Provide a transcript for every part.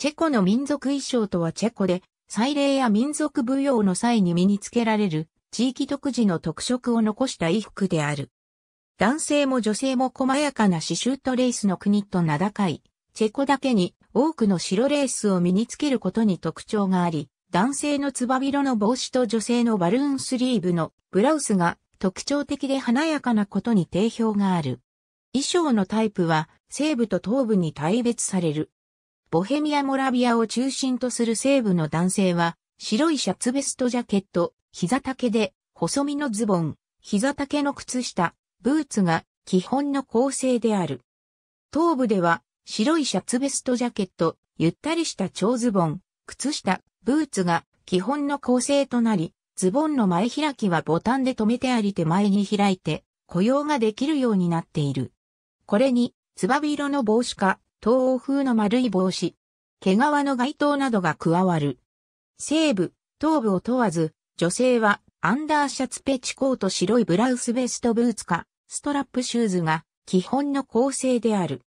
チェコの民族衣装とはチェコで、祭礼や民族舞踊の際に身につけられる、地域独自の特色を残した衣服である。男性も女性も細やかな刺繍とレースの国と名高い、チェコだけに多くの白レースを身につけることに特徴があり、男性のつば広の帽子と女性のバルーンスリーブのブラウスが特徴的で華やかなことに定評がある。衣装のタイプは西部と東部に大別される。ボヘミア・モラビアを中心とする西部の男性は、白いシャツベストジャケット、膝丈で、細身のズボン、膝丈の靴下、ブーツが基本の構成である。頭部では、白いシャツベストジャケット、ゆったりした長ズボン、靴下、ブーツが基本の構成となり、ズボンの前開きはボタンで留めてあり手前に開いて、雇用ができるようになっている。これに、つばび色の帽子か、東欧風の丸い帽子、毛皮の街灯などが加わる。西部、東部を問わず、女性はアンダーシャツペチコート白いブラウスベストブーツか、ストラップシューズが基本の構成である。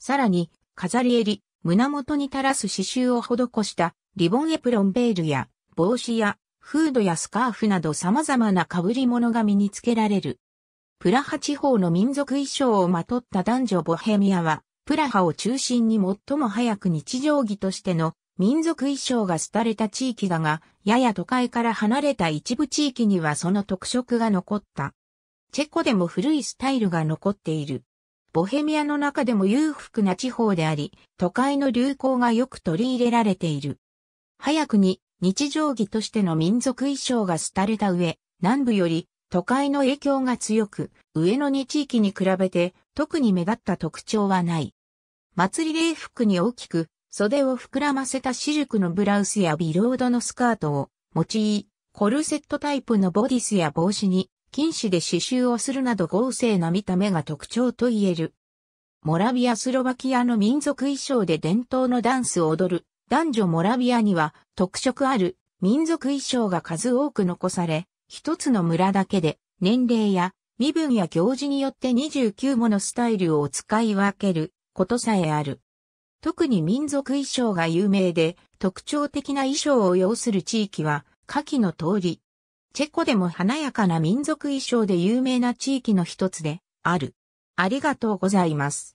さらに、飾り襟、胸元に垂らす刺繍を施したリボンエプロンベールや帽子やフードやスカーフなど様々な被り物が身につけられる。プラハ地方の民族衣装をまとった男女ボヘミアはプラハを中心に最も早く日常着としての民族衣装が廃れた地域だが、やや都会から離れた一部地域にはその特色が残った。チェコでも古いスタイルが残っている。ボヘミアの中でも裕福な地方であり、都会の流行がよく取り入れられている。早くに日常着としての民族衣装が廃れた上、南部より都会の影響が強く、上野に地域に比べて特に目立った特徴はない。祭り礼服に大きく、袖を膨らませたシルクのブラウスやビロードのスカートを用い、コルセットタイプのボディスや帽子に、禁止で刺繍をするなど豪勢な見た目が特徴と言える。モラビアスロバキアの民族衣装で伝統のダンスを踊る男女モラビアには特色ある民族衣装が数多く残され、一つの村だけで、年齢や身分や行事によって29ものスタイルを使い分けることさえある。特に民族衣装が有名で、特徴的な衣装を要する地域は、下記の通り。チェコでも華やかな民族衣装で有名な地域の一つで、ある。ありがとうございます。